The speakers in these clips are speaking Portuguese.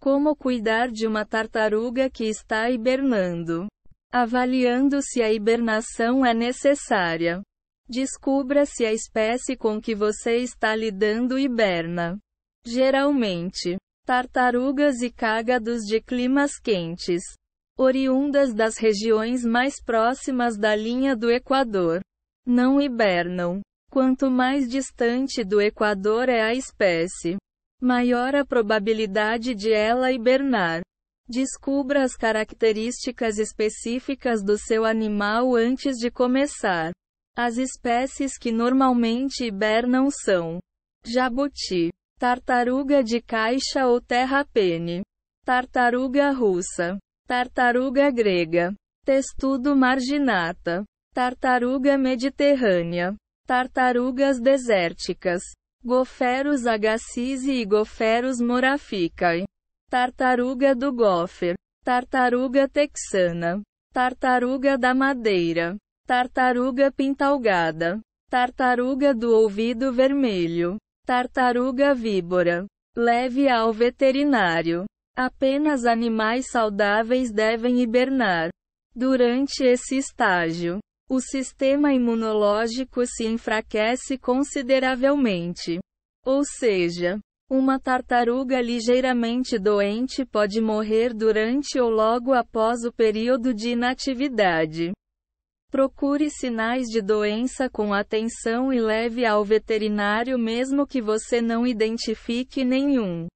Como cuidar de uma tartaruga que está hibernando? Avaliando se a hibernação é necessária. Descubra se a espécie com que você está lidando hiberna. Geralmente, tartarugas e cágados de climas quentes, oriundas das regiões mais próximas da linha do Equador, não hibernam. Quanto mais distante do Equador é a espécie, maior a probabilidade de ela hibernar. Descubra as características específicas do seu animal antes de começar. As espécies que normalmente hibernam são jabuti, tartaruga de caixa ou terrapene, tartaruga russa, tartaruga grega, testudo marginata, tartaruga mediterrânea, tartarugas desérticas, Goferos agassizi e Goferos moraficae. Tartaruga do gofer. Tartaruga texana. Tartaruga da madeira. Tartaruga pintalgada. Tartaruga do ouvido vermelho. Tartaruga víbora. Leve ao veterinário. Apenas animais saudáveis devem hibernar. Durante esse estágio, o sistema imunológico se enfraquece consideravelmente. Ou seja, uma tartaruga ligeiramente doente pode morrer durante ou logo após o período de inatividade. Procure sinais de doença com atenção e leve ao veterinário mesmo que você não identifique nenhum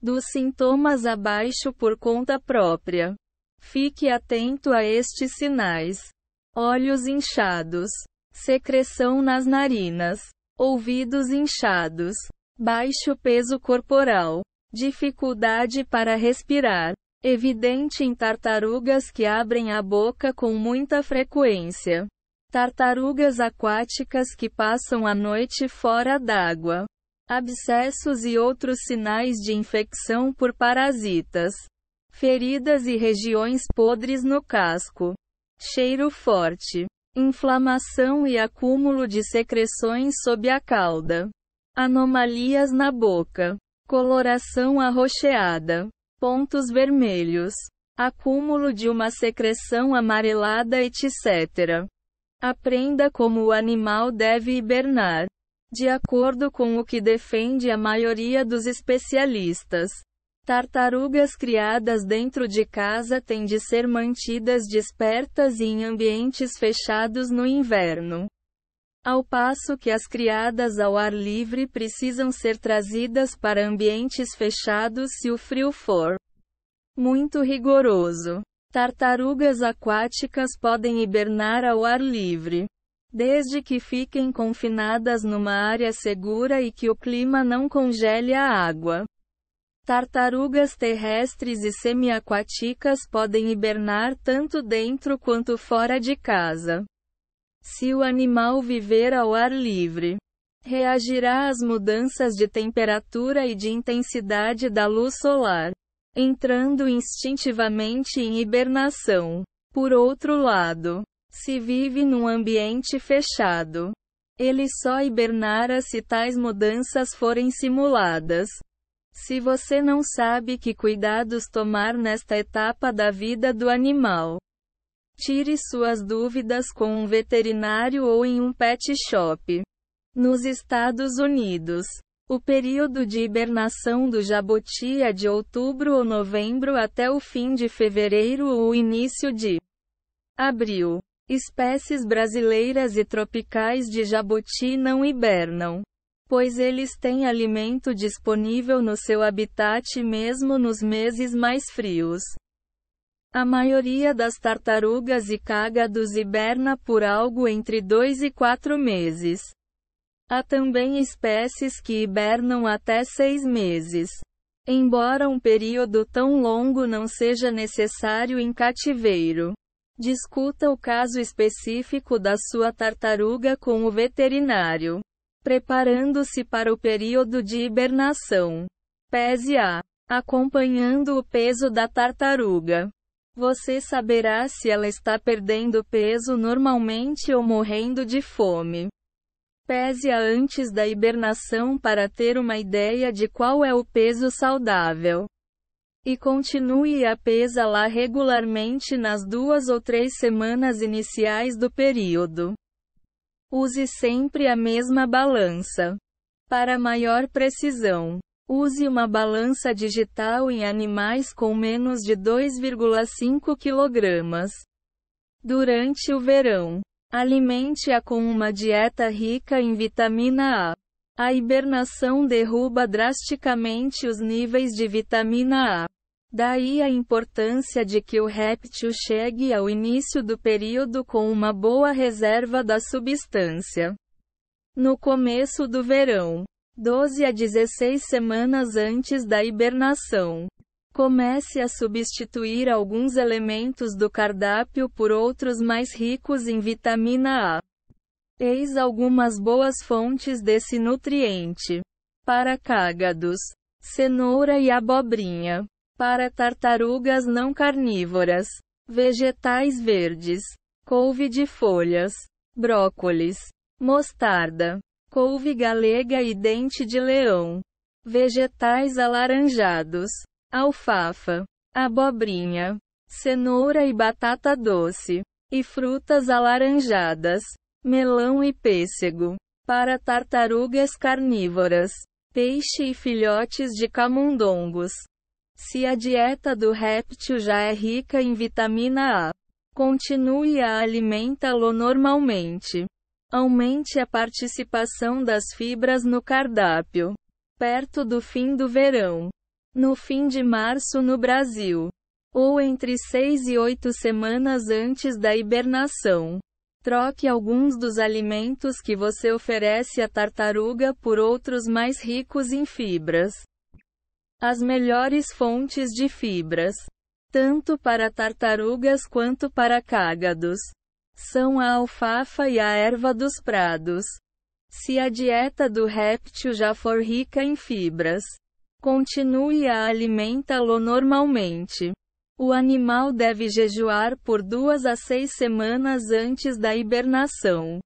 dos sintomas abaixo por conta própria. Fique atento a estes sinais olhos inchados, secreção nas narinas, ouvidos inchados, baixo peso corporal, dificuldade para respirar, evidente em tartarugas que abrem a boca com muita frequência. Tartarugas aquáticas que passam a noite fora d'água. Abscessos e outros sinais de infecção por parasitas. Feridas e regiões podres no casco. Cheiro forte. Inflamação e acúmulo de secreções sob a cauda. Anomalias na boca. Coloração arroxeada. Pontos vermelhos. Acúmulo de uma secreção amarelada, etc. Aprenda como o animal deve hibernar. De acordo com o que defende a maioria dos especialistas, Tartarugas criadas dentro de casa têm de ser mantidas despertas e em ambientes fechados no inverno. Ao passo que as criadas ao ar livre precisam ser trazidas para ambientes fechados se o frio for muito rigoroso. Tartarugas aquáticas podem hibernar ao ar livre, desde que fiquem confinadas numa área segura e que o clima não congele a água. Tartarugas terrestres e semiaquáticas podem hibernar tanto dentro quanto fora de casa. Se o animal viver ao ar livre, reagirá às mudanças de temperatura e de intensidade da luz solar, entrando instintivamente em hibernação. Por outro lado, se vive num ambiente fechado, ele só hibernará se tais mudanças forem simuladas. Se você não sabe que cuidados tomar nesta etapa da vida do animal, tire suas dúvidas com um veterinário ou em um pet shop. Nos Estados Unidos, o período de hibernação do jabuti é de outubro ou novembro até o fim de fevereiro ou início de abril. Espécies brasileiras e tropicais de jabuti não hibernam pois eles têm alimento disponível no seu habitat mesmo nos meses mais frios. A maioria das tartarugas e cágados hiberna por algo entre 2 e 4 meses. Há também espécies que hibernam até 6 meses. Embora um período tão longo não seja necessário em cativeiro, discuta o caso específico da sua tartaruga com o veterinário preparando-se para o período de hibernação. Pese a acompanhando o peso da tartaruga. Você saberá se ela está perdendo peso normalmente ou morrendo de fome. Pese-a antes da hibernação para ter uma ideia de qual é o peso saudável. E continue a pesa-la regularmente nas duas ou três semanas iniciais do período. Use sempre a mesma balança. Para maior precisão, use uma balança digital em animais com menos de 2,5 kg. Durante o verão, alimente-a com uma dieta rica em vitamina A. A hibernação derruba drasticamente os níveis de vitamina A. Daí a importância de que o réptil chegue ao início do período com uma boa reserva da substância. No começo do verão, 12 a 16 semanas antes da hibernação, comece a substituir alguns elementos do cardápio por outros mais ricos em vitamina A. Eis algumas boas fontes desse nutriente. Para cágados, cenoura e abobrinha. Para tartarugas não carnívoras, vegetais verdes, couve de folhas, brócolis, mostarda, couve galega e dente de leão, vegetais alaranjados, alfafa, abobrinha, cenoura e batata doce, e frutas alaranjadas, melão e pêssego. Para tartarugas carnívoras, peixe e filhotes de camundongos. Se a dieta do réptil já é rica em vitamina A, continue a alimentá-lo normalmente. Aumente a participação das fibras no cardápio. Perto do fim do verão, no fim de março no Brasil, ou entre seis e oito semanas antes da hibernação. Troque alguns dos alimentos que você oferece à tartaruga por outros mais ricos em fibras as melhores fontes de fibras, tanto para tartarugas quanto para cágados, são a alfafa e a erva dos prados. Se a dieta do réptil já for rica em fibras, continue a alimentá-lo normalmente. O animal deve jejuar por duas a seis semanas antes da hibernação.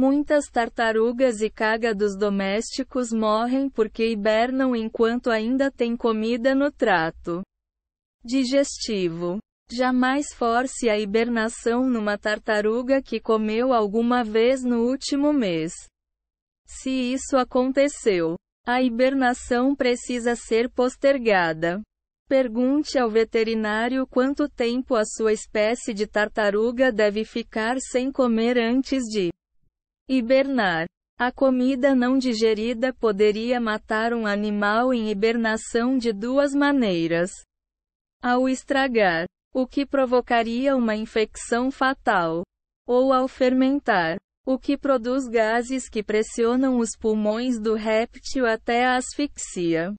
Muitas tartarugas e cágados domésticos morrem porque hibernam enquanto ainda têm comida no trato digestivo. Jamais force a hibernação numa tartaruga que comeu alguma vez no último mês. Se isso aconteceu, a hibernação precisa ser postergada. Pergunte ao veterinário quanto tempo a sua espécie de tartaruga deve ficar sem comer antes de Hibernar. A comida não digerida poderia matar um animal em hibernação de duas maneiras. Ao estragar, o que provocaria uma infecção fatal, ou ao fermentar, o que produz gases que pressionam os pulmões do réptil até a asfixia.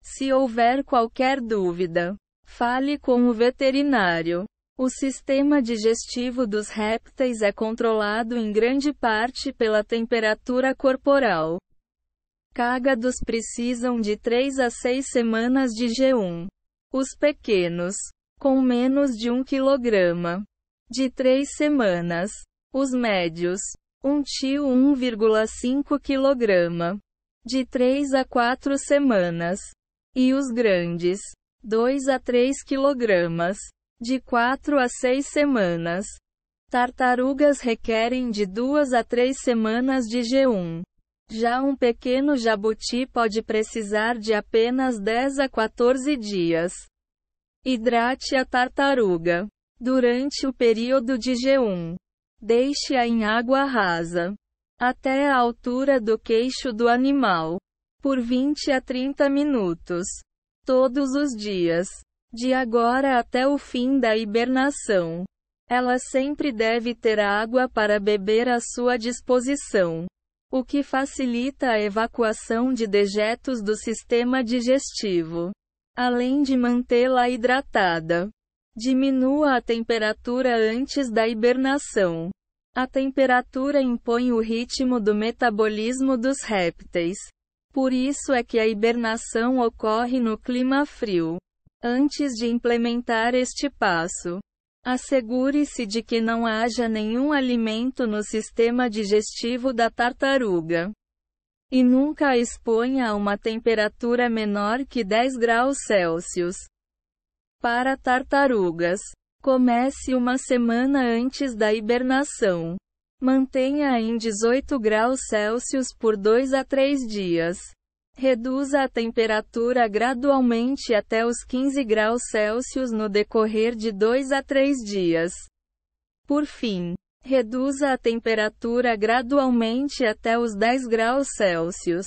Se houver qualquer dúvida, fale com o veterinário. O sistema digestivo dos répteis é controlado em grande parte pela temperatura corporal. Cágados precisam de 3 a 6 semanas de G1. Os pequenos, com menos de 1 kg, de 3 semanas. Os médios, um tio 1,5 kg, de 3 a 4 semanas. E os grandes, 2 a 3 kg, de 4 a 6 semanas. Tartarugas requerem de 2 a 3 semanas de G1. Já um pequeno jabuti pode precisar de apenas 10 a 14 dias. Hidrate a tartaruga. Durante o período de G1, deixe-a em água rasa, até a altura do queixo do animal, por 20 a 30 minutos, todos os dias de agora até o fim da hibernação. Ela sempre deve ter água para beber à sua disposição, o que facilita a evacuação de dejetos do sistema digestivo, além de mantê-la hidratada. Diminua a temperatura antes da hibernação. A temperatura impõe o ritmo do metabolismo dos répteis. Por isso é que a hibernação ocorre no clima frio. Antes de implementar este passo, assegure-se de que não haja nenhum alimento no sistema digestivo da tartaruga. E nunca a exponha a uma temperatura menor que 10 graus Celsius. Para tartarugas, comece uma semana antes da hibernação. Mantenha em 18 graus Celsius por 2 a 3 dias. Reduza a temperatura gradualmente até os 15 graus Celsius no decorrer de 2 a 3 dias. Por fim, reduza a temperatura gradualmente até os 10 graus Celsius.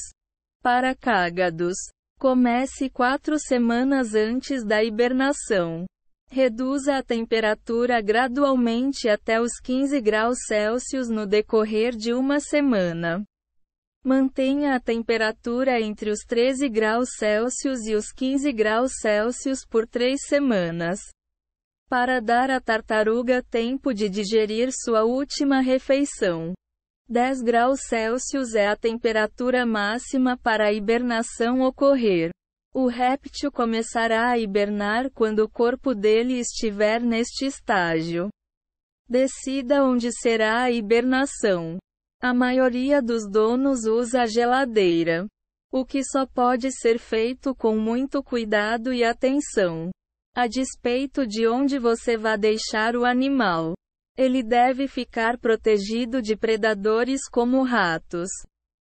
Para cágados, comece 4 semanas antes da hibernação. Reduza a temperatura gradualmente até os 15 graus Celsius no decorrer de uma semana. Mantenha a temperatura entre os 13 graus Celsius e os 15 graus Celsius por três semanas. Para dar à tartaruga tempo de digerir sua última refeição. 10 graus Celsius é a temperatura máxima para a hibernação ocorrer. O réptil começará a hibernar quando o corpo dele estiver neste estágio. Decida onde será a hibernação. A maioria dos donos usa a geladeira, o que só pode ser feito com muito cuidado e atenção. A despeito de onde você vá deixar o animal, ele deve ficar protegido de predadores como ratos,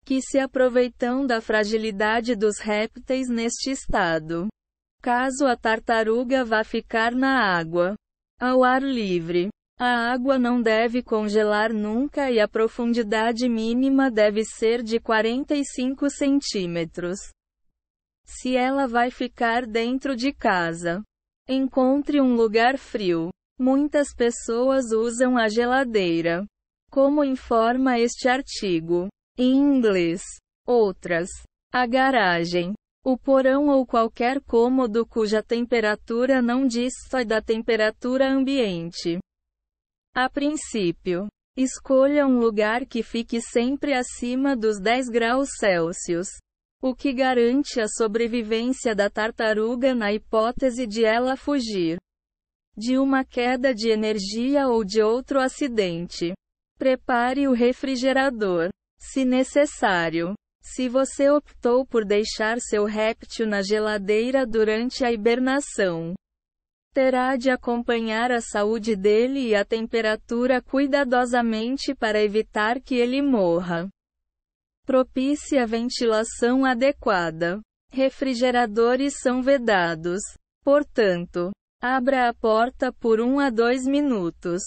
que se aproveitam da fragilidade dos répteis neste estado. Caso a tartaruga vá ficar na água, ao ar livre, a água não deve congelar nunca e a profundidade mínima deve ser de 45 centímetros. Se ela vai ficar dentro de casa, encontre um lugar frio. Muitas pessoas usam a geladeira. Como informa este artigo, em inglês, outras, a garagem, o porão ou qualquer cômodo cuja temperatura não dista da temperatura ambiente. A princípio, escolha um lugar que fique sempre acima dos 10 graus Celsius, o que garante a sobrevivência da tartaruga na hipótese de ela fugir de uma queda de energia ou de outro acidente. Prepare o refrigerador, se necessário. Se você optou por deixar seu réptil na geladeira durante a hibernação, terá de acompanhar a saúde dele e a temperatura cuidadosamente para evitar que ele morra. Propicie a ventilação adequada. Refrigeradores são vedados. Portanto, abra a porta por 1 a 2 minutos,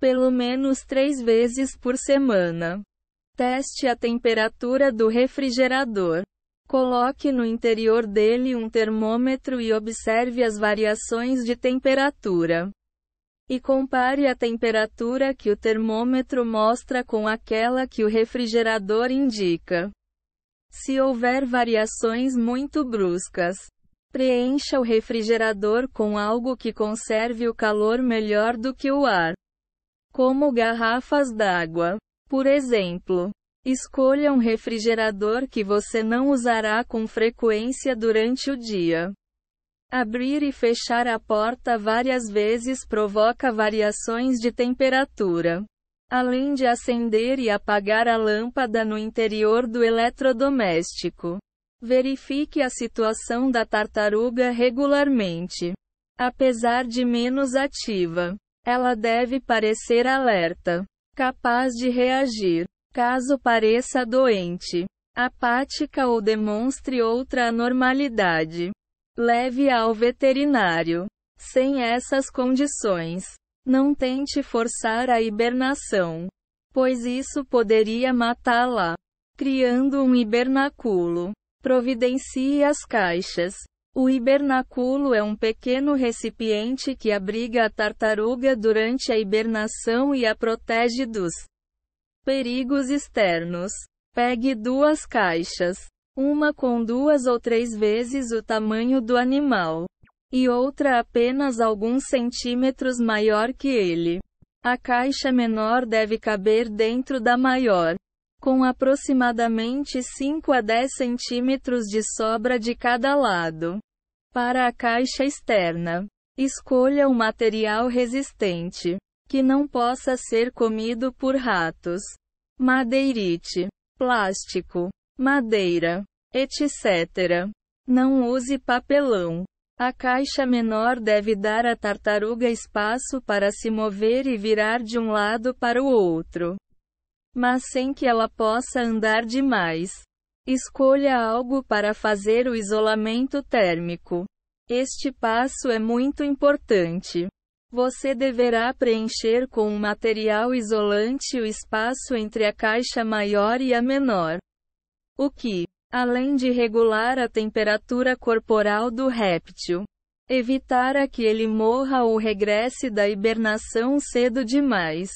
pelo menos três vezes por semana. Teste a temperatura do refrigerador. Coloque no interior dele um termômetro e observe as variações de temperatura. E compare a temperatura que o termômetro mostra com aquela que o refrigerador indica. Se houver variações muito bruscas, preencha o refrigerador com algo que conserve o calor melhor do que o ar, como garrafas d'água, por exemplo. Escolha um refrigerador que você não usará com frequência durante o dia. Abrir e fechar a porta várias vezes provoca variações de temperatura. Além de acender e apagar a lâmpada no interior do eletrodoméstico, verifique a situação da tartaruga regularmente. Apesar de menos ativa, ela deve parecer alerta, capaz de reagir. Caso pareça doente, apática ou demonstre outra anormalidade, leve ao veterinário. Sem essas condições, não tente forçar a hibernação, pois isso poderia matá-la, criando um hibernaculo. Providencie as caixas. O hibernaculo é um pequeno recipiente que abriga a tartaruga durante a hibernação e a protege dos Perigos externos. Pegue duas caixas, uma com duas ou três vezes o tamanho do animal, e outra apenas alguns centímetros maior que ele. A caixa menor deve caber dentro da maior, com aproximadamente 5 a 10 centímetros de sobra de cada lado. Para a caixa externa, escolha um material resistente que não possa ser comido por ratos. Madeirite, plástico, madeira, etc. Não use papelão. A caixa menor deve dar à tartaruga espaço para se mover e virar de um lado para o outro, mas sem que ela possa andar demais. Escolha algo para fazer o isolamento térmico. Este passo é muito importante. Você deverá preencher com um material isolante o espaço entre a caixa maior e a menor. O que, além de regular a temperatura corporal do réptil, evitará que ele morra ou regresse da hibernação cedo demais.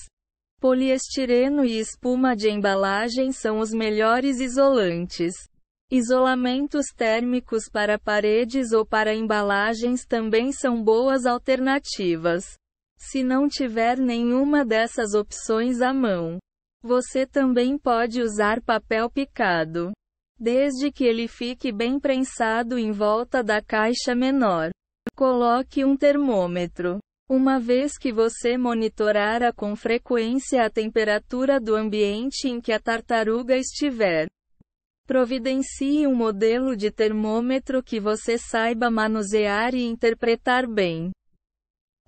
Poliestireno e espuma de embalagem são os melhores isolantes. Isolamentos térmicos para paredes ou para embalagens também são boas alternativas. Se não tiver nenhuma dessas opções à mão, você também pode usar papel picado, desde que ele fique bem prensado em volta da caixa menor. Coloque um termômetro. Uma vez que você monitorar com frequência a temperatura do ambiente em que a tartaruga estiver, Providencie um modelo de termômetro que você saiba manusear e interpretar bem.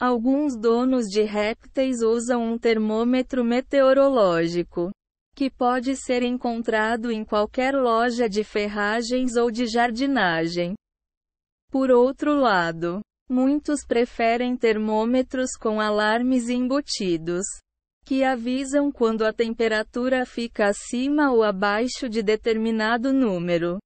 Alguns donos de répteis usam um termômetro meteorológico, que pode ser encontrado em qualquer loja de ferragens ou de jardinagem. Por outro lado, muitos preferem termômetros com alarmes embutidos que avisam quando a temperatura fica acima ou abaixo de determinado número.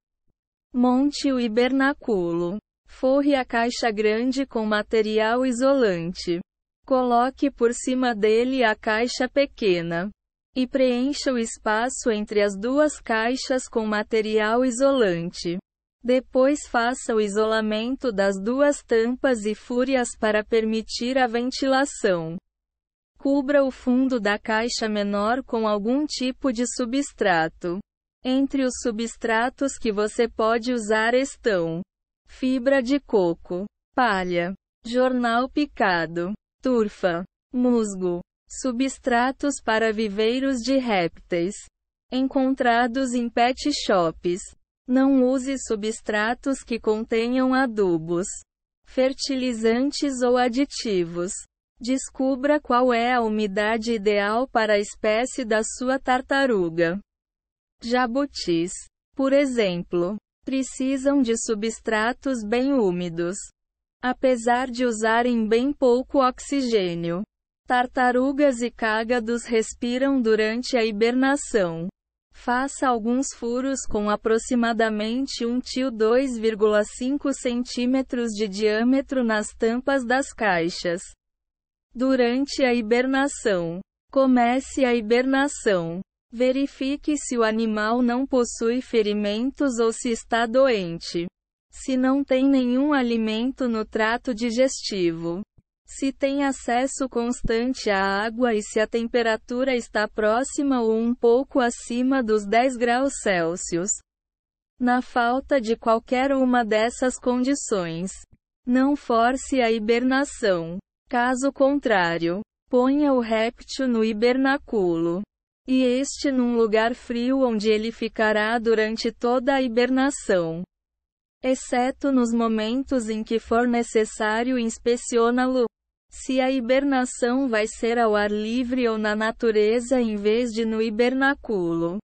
Monte o hibernáculo. Forre a caixa grande com material isolante. Coloque por cima dele a caixa pequena. E preencha o espaço entre as duas caixas com material isolante. Depois faça o isolamento das duas tampas e fure-as para permitir a ventilação. Cubra o fundo da caixa menor com algum tipo de substrato. Entre os substratos que você pode usar estão: fibra de coco, palha, jornal picado, turfa, musgo, substratos para viveiros de répteis encontrados em pet shops. Não use substratos que contenham adubos, fertilizantes ou aditivos. Descubra qual é a umidade ideal para a espécie da sua tartaruga. Jabutis, por exemplo, precisam de substratos bem úmidos. Apesar de usarem bem pouco oxigênio, tartarugas e cágados respiram durante a hibernação. Faça alguns furos com aproximadamente um til 2,5 cm de diâmetro nas tampas das caixas. Durante a hibernação. Comece a hibernação. Verifique se o animal não possui ferimentos ou se está doente. Se não tem nenhum alimento no trato digestivo. Se tem acesso constante à água e se a temperatura está próxima ou um pouco acima dos 10 graus Celsius. Na falta de qualquer uma dessas condições, não force a hibernação. Caso contrário, ponha o réptil no hibernáculo. E este num lugar frio onde ele ficará durante toda a hibernação. Exceto nos momentos em que for necessário inspecioná-lo. Se a hibernação vai ser ao ar livre ou na natureza em vez de no hibernáculo.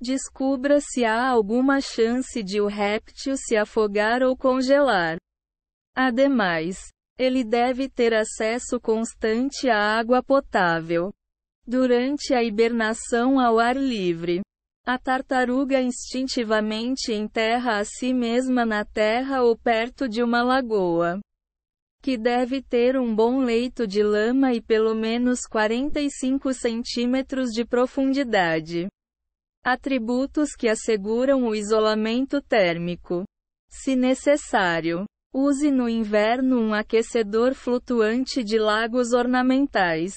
Descubra se há alguma chance de o réptil se afogar ou congelar. Ademais, ele deve ter acesso constante à água potável. Durante a hibernação ao ar livre, a tartaruga instintivamente enterra a si mesma na terra ou perto de uma lagoa. Que deve ter um bom leito de lama e pelo menos 45 centímetros de profundidade. Atributos que asseguram o isolamento térmico. Se necessário, Use no inverno um aquecedor flutuante de lagos ornamentais.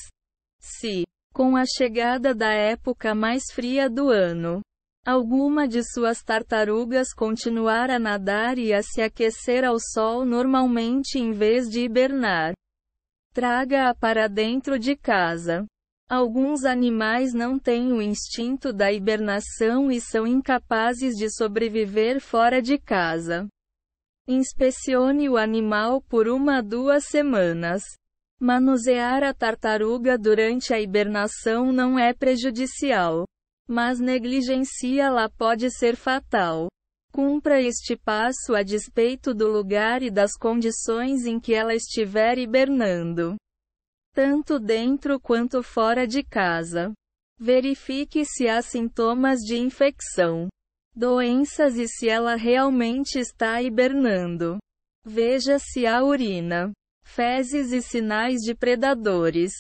Se, com a chegada da época mais fria do ano, alguma de suas tartarugas continuar a nadar e a se aquecer ao sol normalmente em vez de hibernar, traga-a para dentro de casa. Alguns animais não têm o instinto da hibernação e são incapazes de sobreviver fora de casa. Inspecione o animal por uma a duas semanas. Manusear a tartaruga durante a hibernação não é prejudicial, mas negligenciá-la pode ser fatal. Cumpra este passo a despeito do lugar e das condições em que ela estiver hibernando, tanto dentro quanto fora de casa. Verifique se há sintomas de infecção doenças e se ela realmente está hibernando. Veja se há urina, fezes e sinais de predadores,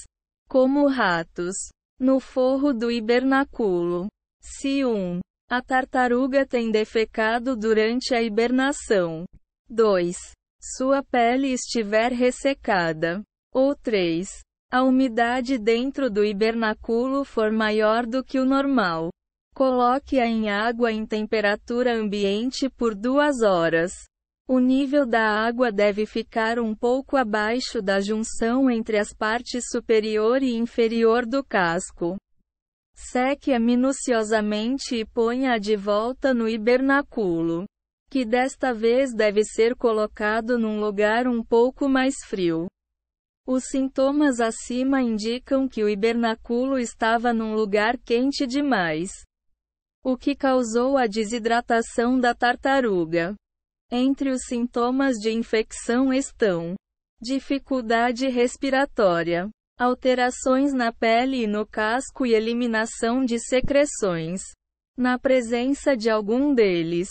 como ratos, no forro do hibernáculo. Se 1. Um, a tartaruga tem defecado durante a hibernação. 2. Sua pele estiver ressecada. Ou 3. A umidade dentro do hibernáculo for maior do que o normal. Coloque-a em água em temperatura ambiente por duas horas. O nível da água deve ficar um pouco abaixo da junção entre as partes superior e inferior do casco. Seque-a minuciosamente e ponha-a de volta no hibernaculo, que desta vez deve ser colocado num lugar um pouco mais frio. Os sintomas acima indicam que o hibernaculo estava num lugar quente demais o que causou a desidratação da tartaruga. Entre os sintomas de infecção estão dificuldade respiratória, alterações na pele e no casco e eliminação de secreções. Na presença de algum deles,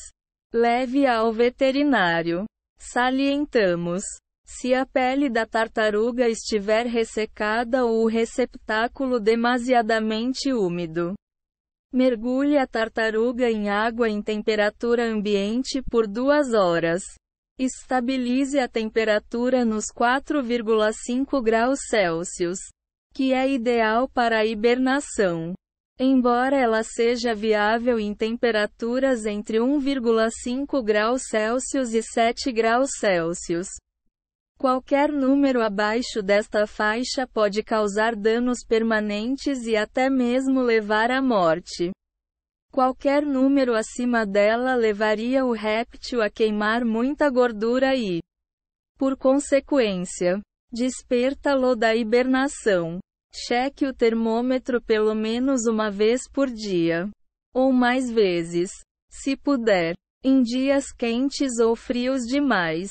leve ao veterinário. Salientamos. Se a pele da tartaruga estiver ressecada ou o receptáculo demasiadamente úmido, Mergulhe a tartaruga em água em temperatura ambiente por duas horas. Estabilize a temperatura nos 4,5 graus Celsius, que é ideal para a hibernação. Embora ela seja viável em temperaturas entre 1,5 graus Celsius e 7 graus Celsius, Qualquer número abaixo desta faixa pode causar danos permanentes e até mesmo levar à morte. Qualquer número acima dela levaria o réptil a queimar muita gordura e, por consequência, desperta-lo da hibernação. Cheque o termômetro pelo menos uma vez por dia, ou mais vezes, se puder, em dias quentes ou frios demais.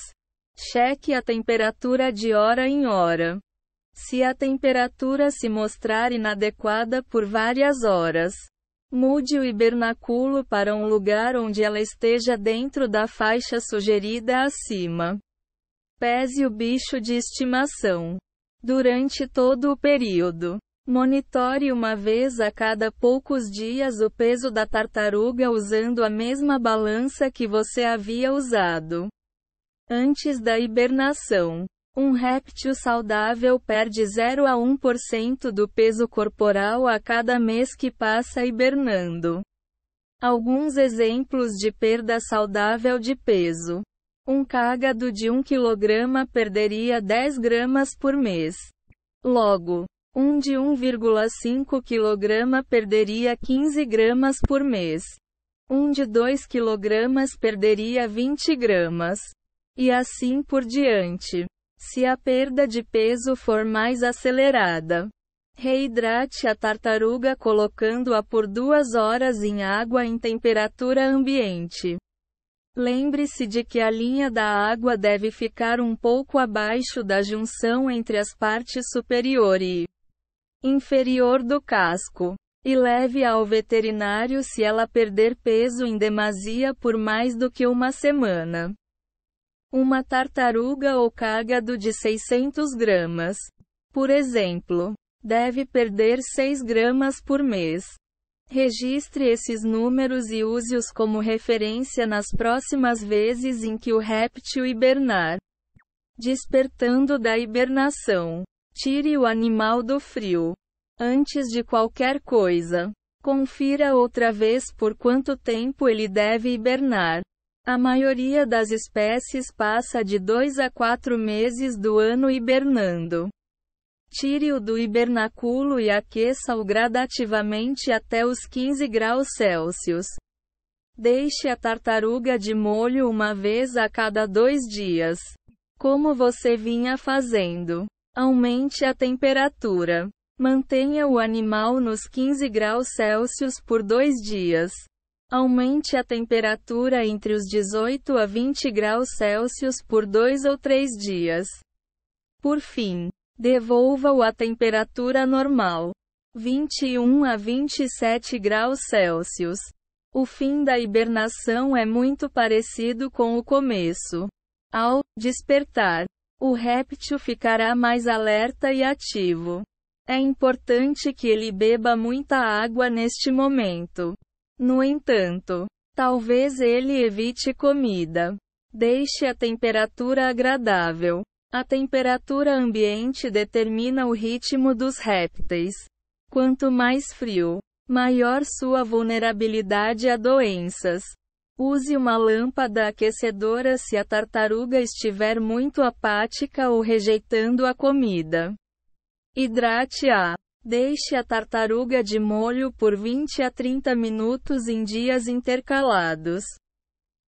Cheque a temperatura de hora em hora. Se a temperatura se mostrar inadequada por várias horas, mude o hibernaculo para um lugar onde ela esteja dentro da faixa sugerida acima. Pese o bicho de estimação. Durante todo o período, monitore uma vez a cada poucos dias o peso da tartaruga usando a mesma balança que você havia usado. Antes da hibernação, um réptil saudável perde 0 a 1% do peso corporal a cada mês que passa hibernando. Alguns exemplos de perda saudável de peso. Um cágado de 1 kg perderia 10 gramas por mês. Logo, um de 1,5 kg perderia 15 gramas por mês. Um de 2 kg perderia 20 gramas. E assim por diante. Se a perda de peso for mais acelerada, reidrate a tartaruga colocando-a por duas horas em água em temperatura ambiente. Lembre-se de que a linha da água deve ficar um pouco abaixo da junção entre as partes superior e inferior do casco. E leve ao veterinário se ela perder peso em demasia por mais do que uma semana. Uma tartaruga ou cágado de 600 gramas, por exemplo, deve perder 6 gramas por mês. Registre esses números e use-os como referência nas próximas vezes em que o réptil hibernar. Despertando da hibernação. Tire o animal do frio. Antes de qualquer coisa, confira outra vez por quanto tempo ele deve hibernar. A maioria das espécies passa de 2 a 4 meses do ano hibernando. Tire-o do hibernaculo e aqueça-o gradativamente até os 15 graus Celsius. Deixe a tartaruga de molho uma vez a cada dois dias. Como você vinha fazendo. Aumente a temperatura. Mantenha o animal nos 15 graus Celsius por dois dias. Aumente a temperatura entre os 18 a 20 graus Celsius por dois ou três dias. Por fim, devolva-o à temperatura normal, 21 a 27 graus Celsius. O fim da hibernação é muito parecido com o começo. Ao despertar, o réptil ficará mais alerta e ativo. É importante que ele beba muita água neste momento. No entanto, talvez ele evite comida. Deixe a temperatura agradável. A temperatura ambiente determina o ritmo dos répteis. Quanto mais frio, maior sua vulnerabilidade a doenças. Use uma lâmpada aquecedora se a tartaruga estiver muito apática ou rejeitando a comida. Hidrate-a. Deixe a tartaruga de molho por 20 a 30 minutos em dias intercalados.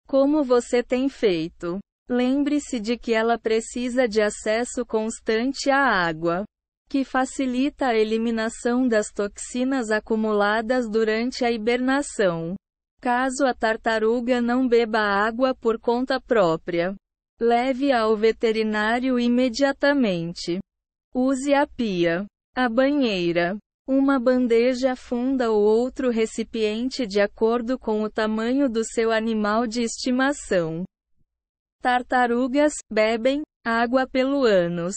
Como você tem feito? Lembre-se de que ela precisa de acesso constante à água, que facilita a eliminação das toxinas acumuladas durante a hibernação. Caso a tartaruga não beba água por conta própria, leve-a ao veterinário imediatamente. Use a pia. A banheira. Uma bandeja funda ou outro recipiente de acordo com o tamanho do seu animal de estimação. Tartarugas bebem água pelo ânus.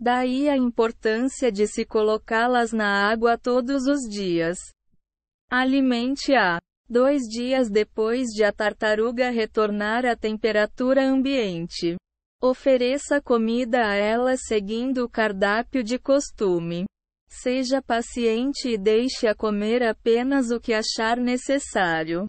Daí a importância de se colocá-las na água todos os dias. Alimente-a. Dois dias depois de a tartaruga retornar à temperatura ambiente. Ofereça comida a ela seguindo o cardápio de costume. Seja paciente e deixe-a comer apenas o que achar necessário.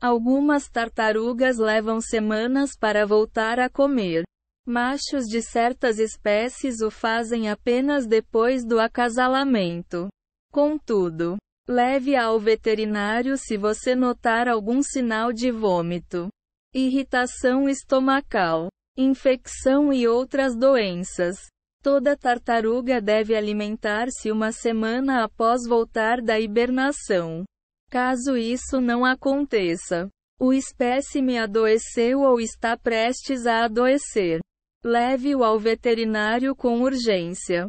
Algumas tartarugas levam semanas para voltar a comer. Machos de certas espécies o fazem apenas depois do acasalamento. Contudo, leve ao veterinário se você notar algum sinal de vômito, irritação estomacal, infecção e outras doenças. Toda tartaruga deve alimentar-se uma semana após voltar da hibernação. Caso isso não aconteça, o espécime adoeceu ou está prestes a adoecer. Leve-o ao veterinário com urgência.